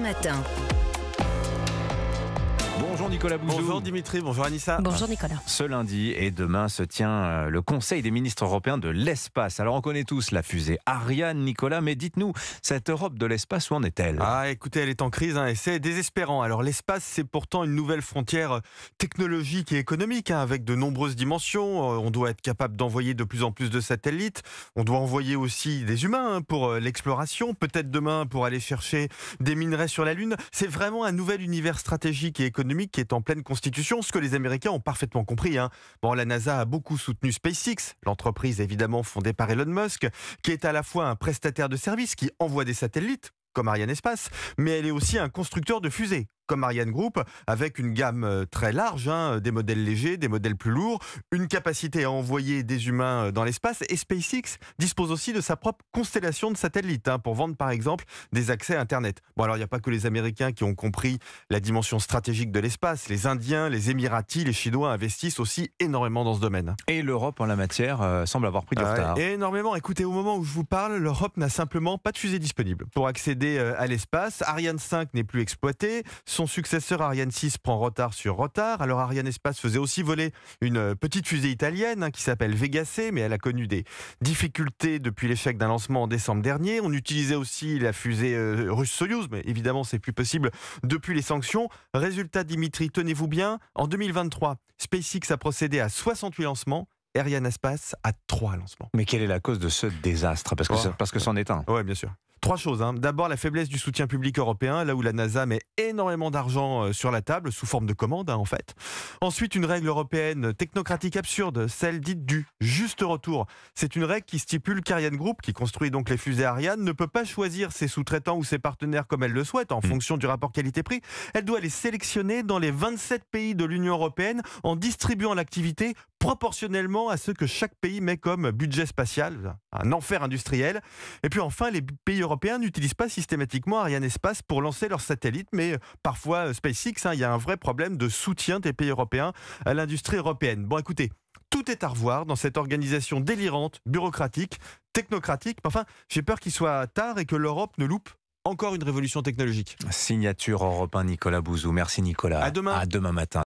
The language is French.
Matin. Bonjour Nicolas Bonjour Dimitri, bonjour Anissa. Bonjour Nicolas. Ce lundi et demain se tient euh, le Conseil des ministres européens de l'espace. Alors on connaît tous la fusée Ariane, Nicolas, mais dites-nous, cette Europe de l'espace, où en est-elle Ah écoutez, elle est en crise hein, et c'est désespérant. Alors l'espace, c'est pourtant une nouvelle frontière euh, technologique et économique hein, avec de nombreuses dimensions. Euh, on doit être capable d'envoyer de plus en plus de satellites. On doit envoyer aussi des humains hein, pour l'exploration, peut-être demain pour aller chercher des minerais sur la Lune. C'est vraiment un nouvel univers stratégique et économique qui est en pleine constitution, ce que les Américains ont parfaitement compris. Hein. Bon, la NASA a beaucoup soutenu SpaceX, l'entreprise évidemment fondée par Elon Musk, qui est à la fois un prestataire de services qui envoie des satellites comme Ariane Espace, mais elle est aussi un constructeur de fusées, comme Ariane Group, avec une gamme euh, très large, hein, euh, des modèles légers, des modèles plus lourds, une capacité à envoyer des humains euh, dans l'espace. Et SpaceX dispose aussi de sa propre constellation de satellites hein, pour vendre par exemple des accès à Internet. Bon alors il n'y a pas que les Américains qui ont compris la dimension stratégique de l'espace. Les Indiens, les Émiratis, les Chinois investissent aussi énormément dans ce domaine. Et l'Europe en la matière semble avoir pris du ah retard. Énormément. Écoutez, au moment où je vous parle, l'Europe n'a simplement pas de fusée disponible pour accéder à l'espace. Ariane 5 n'est plus exploitée. Son successeur Ariane 6 prend retard sur retard. Alors Ariane Espace faisait aussi voler une euh, petite fusée italienne hein, qui s'appelle Vega C, mais elle a connu des difficultés depuis l'échec d'un lancement en décembre dernier. On utilisait aussi la fusée euh, russe Soyuz, mais évidemment c'est plus possible depuis les sanctions. Résultat Dimitri, tenez-vous bien, en 2023, SpaceX a procédé à 68 lancements Ariane Espace à trois lancements. Mais quelle est la cause de ce désastre Parce que, oh. parce que c'en est un. Oui, bien sûr. Trois choses. Hein. D'abord, la faiblesse du soutien public européen, là où la NASA met énormément d'argent euh, sur la table, sous forme de commande, hein, en fait. Ensuite, une règle européenne technocratique absurde, celle dite du juste retour. C'est une règle qui stipule qu'Ariane Group, qui construit donc les fusées Ariane, ne peut pas choisir ses sous-traitants ou ses partenaires comme elle le souhaite, en hmm. fonction du rapport qualité-prix. Elle doit les sélectionner dans les 27 pays de l'Union européenne en distribuant l'activité proportionnellement à ce que chaque pays met comme budget spatial, un enfer industriel. Et puis enfin, les pays européens n'utilisent pas systématiquement Ariane Espace pour lancer leurs satellites, mais parfois euh, SpaceX, hein, il y a un vrai problème de soutien des pays européens à l'industrie européenne. Bon, écoutez, tout est à revoir dans cette organisation délirante, bureaucratique, technocratique. Enfin, j'ai peur qu'il soit tard et que l'Europe ne loupe encore une révolution technologique. Signature européen Nicolas Bouzou. Merci Nicolas. À demain. À demain matin.